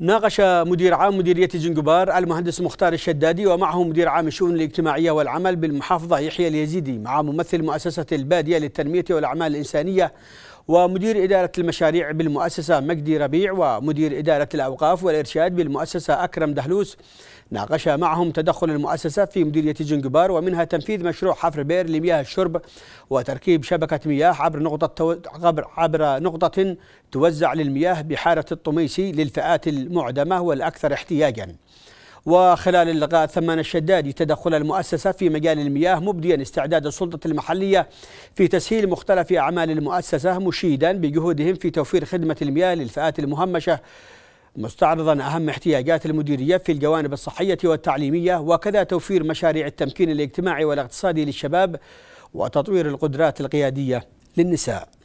ناقش مدير عام مديرية زنجبار المهندس مختار الشدادي ومعه مدير عام الشؤون الاجتماعية والعمل بالمحافظة يحيى اليزيدي مع ممثل مؤسسة البادية للتنمية والأعمال الإنسانية ومدير إدارة المشاريع بالمؤسسة مجدي ربيع ومدير إدارة الأوقاف والإرشاد بالمؤسسة أكرم دهلوس ناقش معهم تدخل المؤسسة في مديرية جنجبار ومنها تنفيذ مشروع حفر بئر لمياه الشرب وتركيب شبكة مياه عبر نقطة عبر نقطة توزع للمياه بحارة الطميسي للفئات المعدمة والأكثر احتياجاً وخلال اللقاء ثمان الشداد تدخل المؤسسة في مجال المياه مبديا استعداد السلطة المحلية في تسهيل مختلف أعمال المؤسسة مشيدا بجهودهم في توفير خدمة المياه للفئات المهمشة مستعرضا أهم احتياجات المديرية في الجوانب الصحية والتعليمية وكذا توفير مشاريع التمكين الاجتماعي والاقتصادي للشباب وتطوير القدرات القيادية للنساء